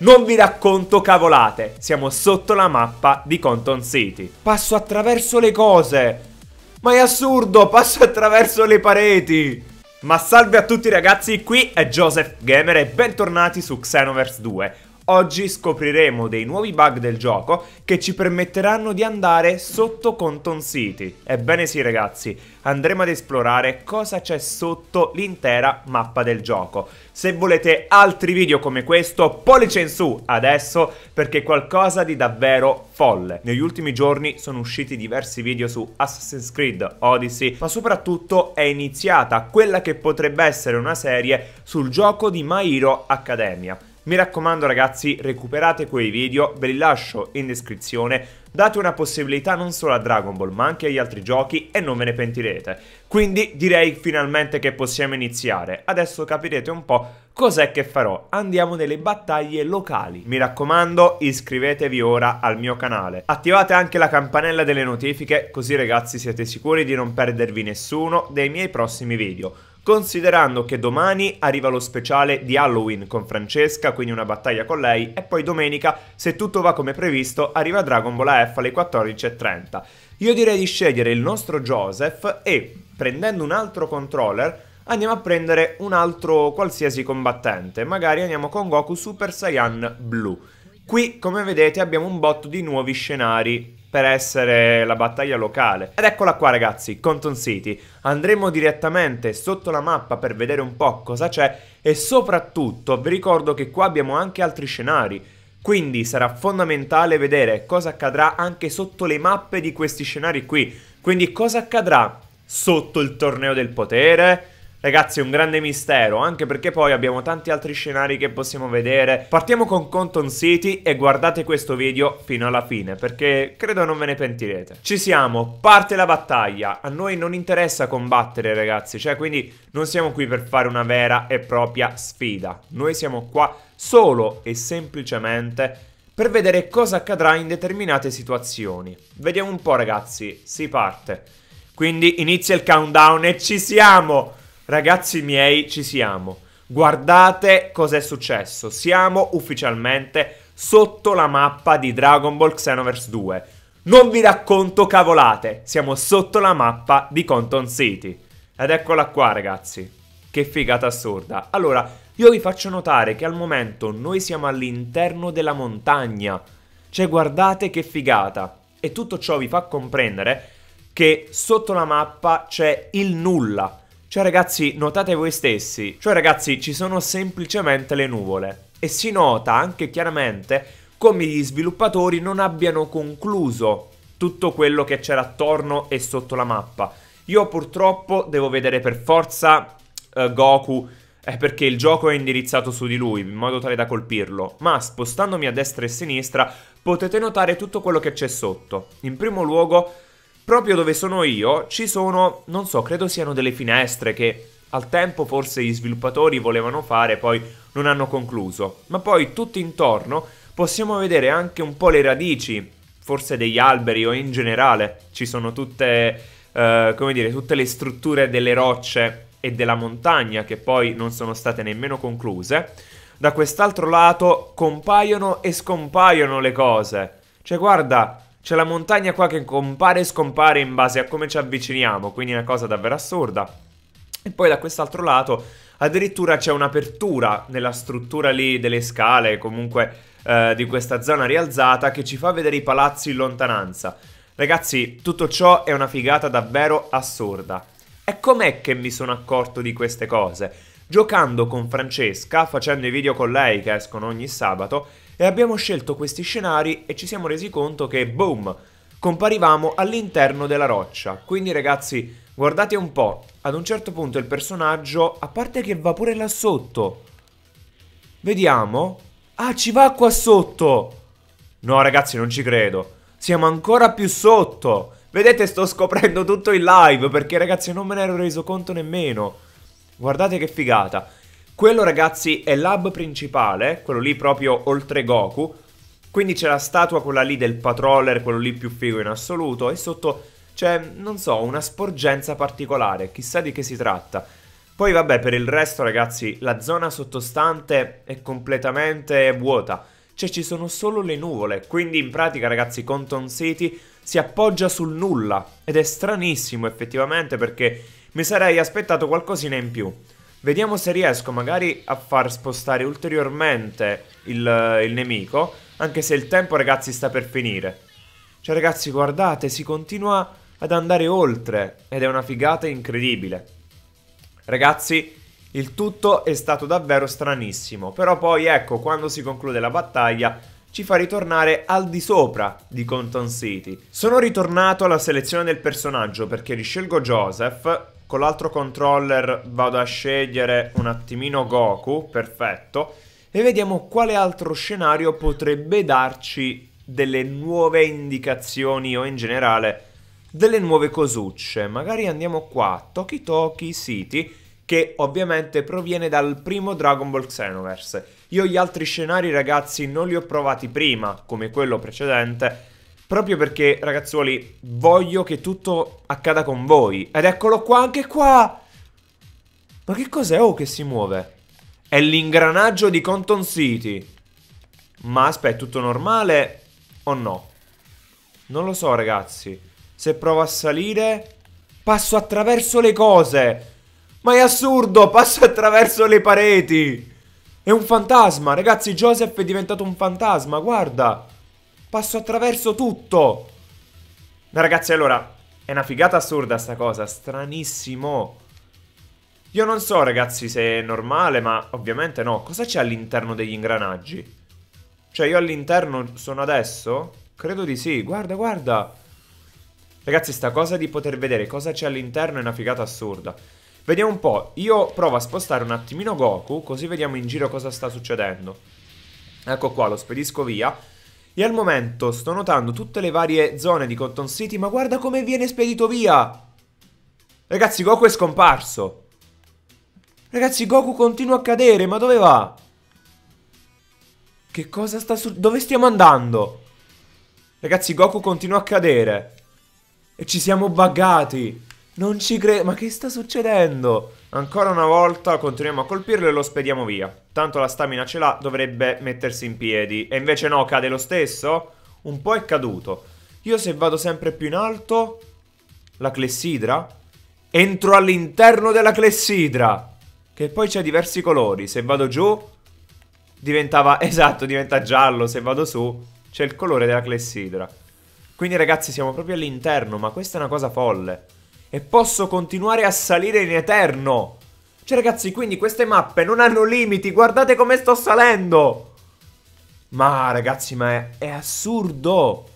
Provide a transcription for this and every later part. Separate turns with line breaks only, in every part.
Non vi racconto cavolate, siamo sotto la mappa di Conton City. Passo attraverso le cose. Ma è assurdo, passo attraverso le pareti. Ma salve a tutti ragazzi, qui è Joseph Gamer e bentornati su Xenoverse 2. Oggi scopriremo dei nuovi bug del gioco che ci permetteranno di andare sotto Conton City. Ebbene sì ragazzi, andremo ad esplorare cosa c'è sotto l'intera mappa del gioco. Se volete altri video come questo, pollice in su adesso perché è qualcosa di davvero folle. Negli ultimi giorni sono usciti diversi video su Assassin's Creed Odyssey, ma soprattutto è iniziata quella che potrebbe essere una serie sul gioco di My Hero Academia. Mi raccomando ragazzi, recuperate quei video, ve li lascio in descrizione, date una possibilità non solo a Dragon Ball ma anche agli altri giochi e non ve ne pentirete. Quindi direi finalmente che possiamo iniziare, adesso capirete un po' cos'è che farò, andiamo nelle battaglie locali. Mi raccomando iscrivetevi ora al mio canale, attivate anche la campanella delle notifiche così ragazzi siete sicuri di non perdervi nessuno dei miei prossimi video considerando che domani arriva lo speciale di Halloween con Francesca, quindi una battaglia con lei, e poi domenica, se tutto va come previsto, arriva Dragon Ball F alle 14.30. Io direi di scegliere il nostro Joseph e, prendendo un altro controller, andiamo a prendere un altro qualsiasi combattente, magari andiamo con Goku Super Saiyan Blue. Qui, come vedete, abbiamo un botto di nuovi scenari per essere la battaglia locale. Ed eccola qua ragazzi, Conton City. Andremo direttamente sotto la mappa per vedere un po' cosa c'è e soprattutto vi ricordo che qua abbiamo anche altri scenari. Quindi sarà fondamentale vedere cosa accadrà anche sotto le mappe di questi scenari qui. Quindi cosa accadrà sotto il torneo del potere, Ragazzi, è un grande mistero, anche perché poi abbiamo tanti altri scenari che possiamo vedere. Partiamo con Compton City e guardate questo video fino alla fine, perché credo non ve ne pentirete. Ci siamo, parte la battaglia. A noi non interessa combattere, ragazzi, cioè quindi non siamo qui per fare una vera e propria sfida. Noi siamo qua solo e semplicemente per vedere cosa accadrà in determinate situazioni. Vediamo un po', ragazzi, si parte. Quindi inizia il countdown e ci siamo! Ragazzi miei, ci siamo. Guardate cos'è successo. Siamo ufficialmente sotto la mappa di Dragon Ball Xenoverse 2. Non vi racconto cavolate, siamo sotto la mappa di Conton City. Ed eccola qua ragazzi, che figata assurda. Allora, io vi faccio notare che al momento noi siamo all'interno della montagna. Cioè guardate che figata. E tutto ciò vi fa comprendere che sotto la mappa c'è il nulla. Cioè ragazzi, notate voi stessi, cioè ragazzi ci sono semplicemente le nuvole. E si nota anche chiaramente come gli sviluppatori non abbiano concluso tutto quello che c'era attorno e sotto la mappa. Io purtroppo devo vedere per forza uh, Goku è eh, perché il gioco è indirizzato su di lui, in modo tale da colpirlo, ma spostandomi a destra e a sinistra potete notare tutto quello che c'è sotto. In primo luogo Proprio dove sono io ci sono, non so, credo siano delle finestre che al tempo forse gli sviluppatori volevano fare, poi non hanno concluso. Ma poi tutto intorno possiamo vedere anche un po' le radici, forse degli alberi o in generale. Ci sono tutte, eh, come dire, tutte le strutture delle rocce e della montagna che poi non sono state nemmeno concluse. Da quest'altro lato compaiono e scompaiono le cose. Cioè guarda, c'è la montagna qua che compare e scompare in base a come ci avviciniamo, quindi è una cosa davvero assurda. E poi da quest'altro lato addirittura c'è un'apertura nella struttura lì delle scale, comunque eh, di questa zona rialzata, che ci fa vedere i palazzi in lontananza. Ragazzi, tutto ciò è una figata davvero assurda. E com'è che mi sono accorto di queste cose? Giocando con Francesca, facendo i video con lei che escono ogni sabato, e abbiamo scelto questi scenari e ci siamo resi conto che, boom, comparivamo all'interno della roccia. Quindi ragazzi, guardate un po', ad un certo punto il personaggio, a parte che va pure là sotto. Vediamo. Ah, ci va qua sotto! No ragazzi, non ci credo. Siamo ancora più sotto. Vedete, sto scoprendo tutto in live perché ragazzi non me ne ero reso conto nemmeno. Guardate che figata. Quello ragazzi è l'hub principale, quello lì proprio oltre Goku. Quindi c'è la statua quella lì del patroller, quello lì più figo in assoluto. E sotto c'è, non so, una sporgenza particolare, chissà di che si tratta. Poi vabbè, per il resto ragazzi, la zona sottostante è completamente vuota. Cioè ci sono solo le nuvole, quindi in pratica ragazzi Conton City si appoggia sul nulla. Ed è stranissimo effettivamente perché mi sarei aspettato qualcosina in più. Vediamo se riesco magari a far spostare ulteriormente il, il nemico, anche se il tempo ragazzi sta per finire. Cioè ragazzi guardate, si continua ad andare oltre ed è una figata incredibile. Ragazzi, il tutto è stato davvero stranissimo, però poi ecco, quando si conclude la battaglia ci fa ritornare al di sopra di Conton City. Sono ritornato alla selezione del personaggio perché riscelgo Joseph con l'altro controller vado a scegliere un attimino Goku, perfetto. E vediamo quale altro scenario potrebbe darci delle nuove indicazioni o in generale delle nuove cosucce. Magari andiamo qua, Toki Toki City, che ovviamente proviene dal primo Dragon Ball Xenoverse. Io gli altri scenari ragazzi non li ho provati prima, come quello precedente, proprio perché, ragazzuoli, voglio che tutto accada con voi. Ed eccolo qua, anche qua! Ma che cos'è? Oh, che si muove. È l'ingranaggio di Compton City. Ma aspetta, è tutto normale o no? Non lo so, ragazzi. Se provo a salire... Passo attraverso le cose! Ma è assurdo! Passo attraverso le pareti! È un fantasma! Ragazzi, Joseph è diventato un fantasma, guarda! Passo attraverso tutto. No, ragazzi, allora, è una figata assurda sta cosa, stranissimo. Io non so, ragazzi, se è normale, ma ovviamente no. Cosa c'è all'interno degli ingranaggi? Cioè, io all'interno sono adesso? Credo di sì, guarda, guarda. Ragazzi, sta cosa di poter vedere cosa c'è all'interno è una figata assurda. Vediamo un po', io provo a spostare un attimino Goku, così vediamo in giro cosa sta succedendo. Ecco qua, lo spedisco via. E al momento sto notando tutte le varie zone di Cotton City, ma guarda come viene spedito via! Ragazzi, Goku è scomparso! Ragazzi, Goku continua a cadere, ma dove va? Che cosa sta su... Dove stiamo andando? Ragazzi, Goku continua a cadere. E ci siamo buggati. Non ci credo, ma che sta succedendo? Ancora una volta continuiamo a colpirlo e lo spediamo via. Tanto la stamina ce l'ha, dovrebbe mettersi in piedi. E invece no, cade lo stesso? Un po' è caduto. Io se vado sempre più in alto... La clessidra? Entro all'interno della clessidra! Che poi c'è diversi colori. Se vado giù... Diventava... Esatto, diventa giallo. Se vado su... C'è il colore della clessidra. Quindi ragazzi siamo proprio all'interno, ma questa è una cosa folle e posso continuare a salire in eterno. Cioè ragazzi, quindi queste mappe non hanno limiti, guardate come sto salendo. Ma ragazzi, ma è, è assurdo.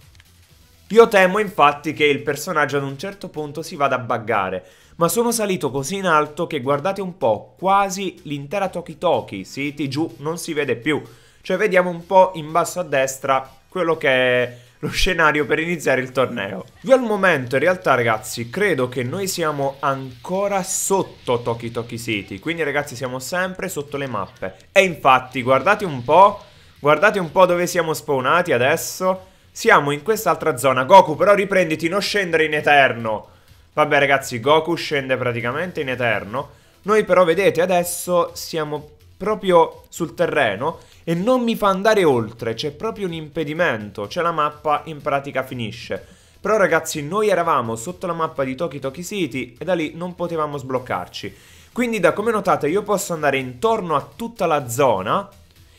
Io temo infatti che il personaggio ad un certo punto si vada a buggare, ma sono salito così in alto che guardate un po', quasi l'intera Toki Tokitoki, City giù non si vede più. Cioè vediamo un po' in basso a destra quello che lo scenario per iniziare il torneo. Io al momento in realtà ragazzi credo che noi siamo ancora sotto Toki Toki City, quindi ragazzi siamo sempre sotto le mappe. E infatti guardate un po', guardate un po' dove siamo spawnati adesso. Siamo in quest'altra zona. Goku però riprenditi, non scendere in eterno. Vabbè ragazzi, Goku scende praticamente in eterno. Noi però vedete adesso siamo proprio sul terreno e non mi fa andare oltre, c'è proprio un impedimento, cioè la mappa in pratica finisce. Però ragazzi noi eravamo sotto la mappa di Toki Toki City e da lì non potevamo sbloccarci. Quindi da come notate io posso andare intorno a tutta la zona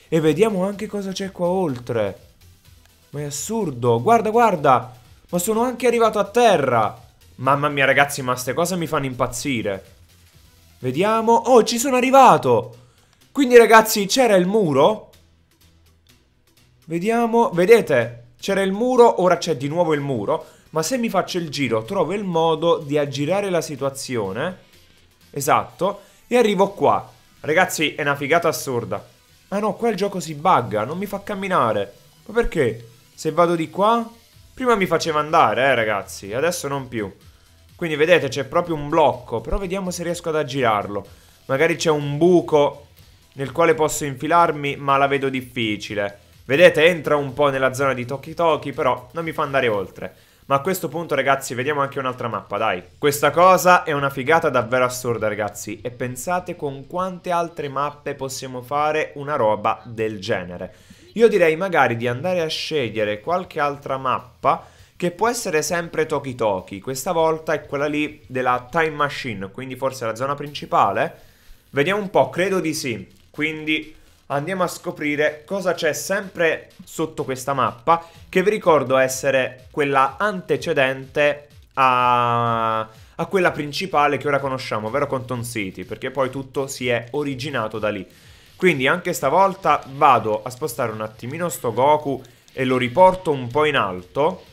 e vediamo anche cosa c'è qua oltre. Ma è assurdo, guarda guarda, ma sono anche arrivato a terra. Mamma mia ragazzi, ma queste cose mi fanno impazzire. Vediamo, oh ci sono arrivato. Quindi ragazzi c'era il muro Vediamo, vedete, c'era il muro, ora c'è di nuovo il muro, ma se mi faccio il giro trovo il modo di aggirare la situazione, esatto, e arrivo qua. Ragazzi, è una figata assurda. Ah no, qua il gioco si bugga, non mi fa camminare. Ma perché? Se vado di qua? Prima mi faceva andare, eh ragazzi, adesso non più. Quindi vedete, c'è proprio un blocco, però vediamo se riesco ad aggirarlo. Magari c'è un buco nel quale posso infilarmi, ma la vedo difficile. Vedete, entra un po' nella zona di Toki Toki, però non mi fa andare oltre. Ma a questo punto, ragazzi, vediamo anche un'altra mappa, dai. Questa cosa è una figata davvero assurda, ragazzi. E pensate con quante altre mappe possiamo fare una roba del genere. Io direi magari di andare a scegliere qualche altra mappa che può essere sempre Toki Toki. Questa volta è quella lì della Time Machine, quindi forse la zona principale. Vediamo un po', credo di sì. Quindi andiamo a scoprire cosa c'è sempre sotto questa mappa, che vi ricordo essere quella antecedente a... a, quella principale che ora conosciamo, ovvero Conton City, perché poi tutto si è originato da lì. Quindi anche stavolta vado a spostare un attimino sto Goku e lo riporto un po' in alto.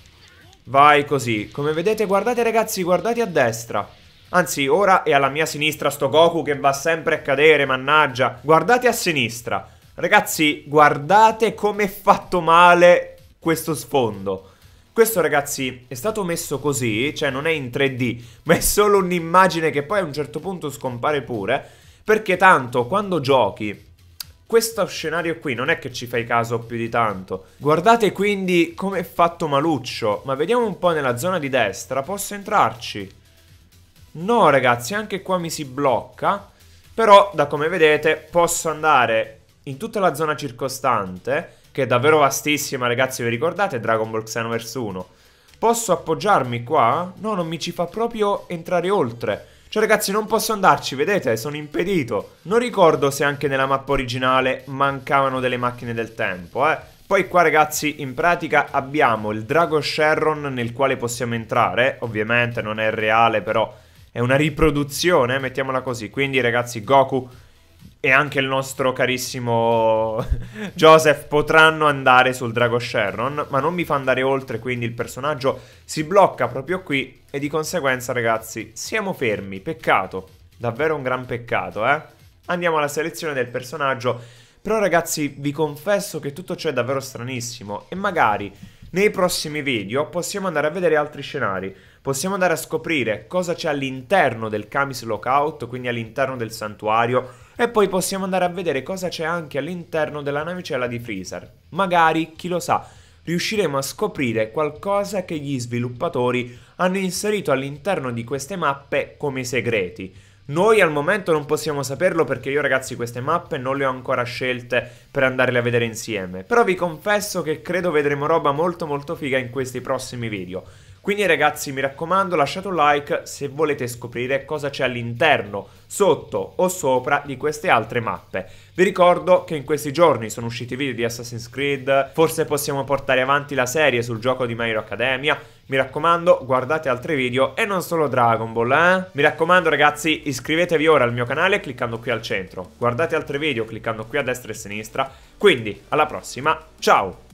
Vai così. Come vedete, guardate ragazzi, guardate a destra. Anzi, ora è alla mia sinistra sto Goku che va sempre a cadere, mannaggia. Guardate a sinistra. Ragazzi, guardate come è fatto male questo sfondo. Questo ragazzi è stato messo così, cioè non è in 3D, ma è solo un'immagine che poi a un certo punto scompare pure, perché tanto quando giochi questo scenario qui non è che ci fai caso più di tanto. Guardate quindi come è fatto Maluccio, ma vediamo un po' nella zona di destra, posso entrarci? No ragazzi, anche qua mi si blocca, però da come vedete posso andare in tutta la zona circostante, che è davvero vastissima ragazzi, vi ricordate Dragon Ball Xenoverse 1? Posso appoggiarmi qua? No, non mi ci fa proprio entrare oltre. Cioè ragazzi non posso andarci, vedete? Sono impedito. Non ricordo se anche nella mappa originale mancavano delle macchine del tempo, eh. Poi qua ragazzi in pratica abbiamo il Drago Sherron nel quale possiamo entrare, ovviamente non è reale però è una riproduzione, mettiamola così. Quindi ragazzi, Goku e anche il nostro carissimo Joseph potranno andare sul Drago Sharon, ma non mi fa andare oltre, quindi il personaggio si blocca proprio qui e di conseguenza ragazzi siamo fermi, peccato, davvero un gran peccato, eh? Andiamo alla selezione del personaggio, però ragazzi vi confesso che tutto ciò è davvero stranissimo e magari nei prossimi video possiamo andare a vedere altri scenari possiamo andare a scoprire cosa c'è all'interno del Kamis Lockout, quindi all'interno del santuario, e poi possiamo andare a vedere cosa c'è anche all'interno della navicella di Freezer. Magari, chi lo sa, riusciremo a scoprire qualcosa che gli sviluppatori hanno inserito all'interno di queste mappe come segreti. Noi al momento non possiamo saperlo perché io ragazzi queste mappe non le ho ancora scelte per andarle a vedere insieme, però vi confesso che credo vedremo roba molto molto figa in questi prossimi video. Quindi ragazzi mi raccomando lasciate un like se volete scoprire cosa c'è all'interno, sotto o sopra di queste altre mappe. Vi ricordo che in questi giorni sono usciti video di Assassin's Creed, forse possiamo portare avanti la serie sul gioco di My Hero Academia, mi raccomando guardate altri video e non solo Dragon Ball, eh? Mi raccomando ragazzi iscrivetevi ora al mio canale cliccando qui al centro, guardate altri video cliccando qui a destra e a sinistra, quindi alla prossima, ciao!